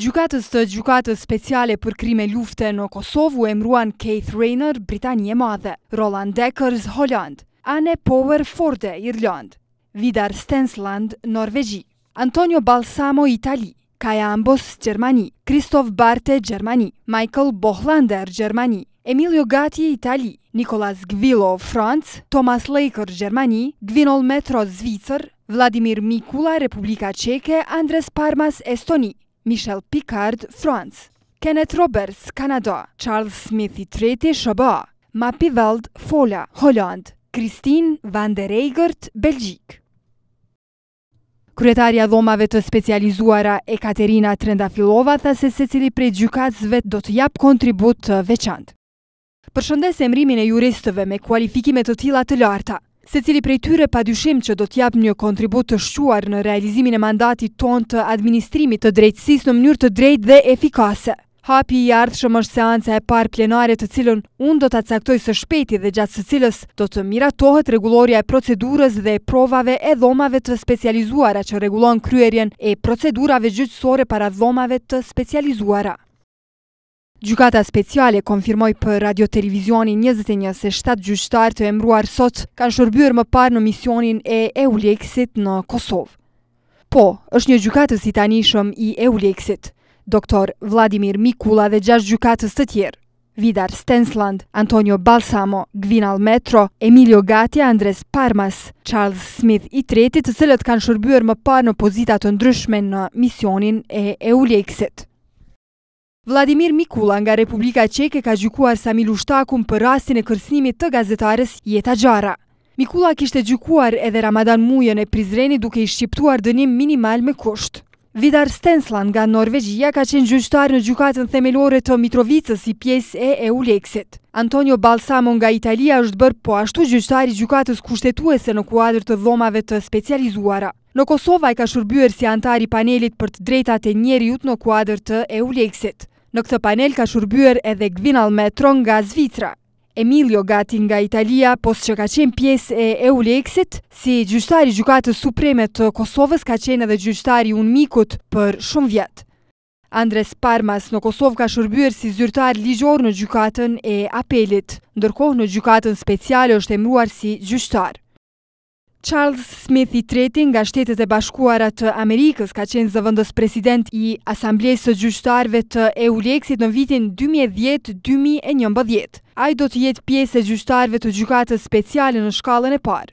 Gjukatës të gjukatës speciale për krime lufte në Kosovë u emruan Keith Rayner, Britanje Madhe, Roland Deckers, Holland, Anne Power Forde, Irland, Vidar Stensland, Norvegji, Antonio Balsamo, Itali, Kaja Ambos, Gjermani, Kristof Barte, Gjermani, Michael Bohlander, Gjermani, Emilio Gatti, Itali, Nikolas Gvilo, Franc, Thomas Laker, Gjermani, Gvinol Metro, Zvicër, Vladimir Mikula, Republika Čeke, Andres Parmas, Estoni, Michel Picard, France, Kenneth Roberts, Kanada, Charles Smith i treti, Shaba, Mappi Veld, Folha, Holland, Christine van der Eigert, Belgjik. Kryetaria dhomave të specializuara Ekaterina Trendafilova tha se se cili prej gjukatësve do të japë kontribut të veçantë. Përshëndes e mrimin e juristëve me kualifikimet të tila të larta, Se cili prej tyre pa dyshim që do t'jap një kontribut të shquar në realizimin e mandati ton të administrimit të drejtsis në mënyrë të drejt dhe efikase. Hapi i ardhë shumë është seance e par plenare të cilën unë do të caktoj së shpeti dhe gjatë së cilës do të miratohet reguloria e procedurës dhe provave e dhomave të specializuara që regulon kryerjen e procedurave gjyqësore para dhomave të specializuara. Gjukata speciale konfirmoj për radio-televizionin 21 se 7 gjyçtar të emruar sot kanë shërbyrë më parë në misionin e Euleksit në Kosovë. Po, është një gjukatës i tanishëm i Euleksit, doktor Vladimir Mikula dhe 6 gjukatës të tjerë. Vidar Stensland, Antonio Balsamo, Gvinal Metro, Emilio Gatia, Andres Parmas, Charles Smith i tretit të cilët kanë shërbyer më parë në pozita të ndryshme në misionin e Euleksit. Vladimir Mikula nga Republika Čeke ka gjukuar Samil Ushtakun për rastin e kërsnimit të gazetares Jeta Gjara. Mikula kishte gjukuar edhe Ramadan Mujën e Prizreni duke i shqiptuar dënim minimal me kusht. Vidar Stensland nga Norvegjia ka qenë gjyqtar në gjukatën themelore të Mitrovicës i pjesë e Euleksit. Antonio Balsamo nga Italia është bërë po ashtu gjyqtar i gjukatës kushtetuese në kuadrë të dhomave të specializuara. Në Kosova i ka shërbyer si antari panelit për të drejta të njeriut në kuadrë të Euleksit. Në këtë panel ka shurbyer edhe Gvinal Metron nga Zvitra. Emilio Gati nga Italia, pos që ka qenë pjesë e Eulexit, si gjyçtari gjukatës supreme të Kosovës ka qenë edhe gjyçtari unë mikut për shumë vjetë. Andres Parmas në Kosovë ka shërbyrë si zyrtar ligjor në gjukatën e apelit, ndërkohë në gjukatën speciale është emruar si gjyqtar. Charles Smith i tretin nga shtetet e bashkuara të Amerikës ka qenë zëvëndës president i Asamblesë të Gjyqtarve të EULEX-it në vitin 2010-2011. Ai do të jetë pjesë e gjyqtarve të gjykatës speciale në shkallën e parë.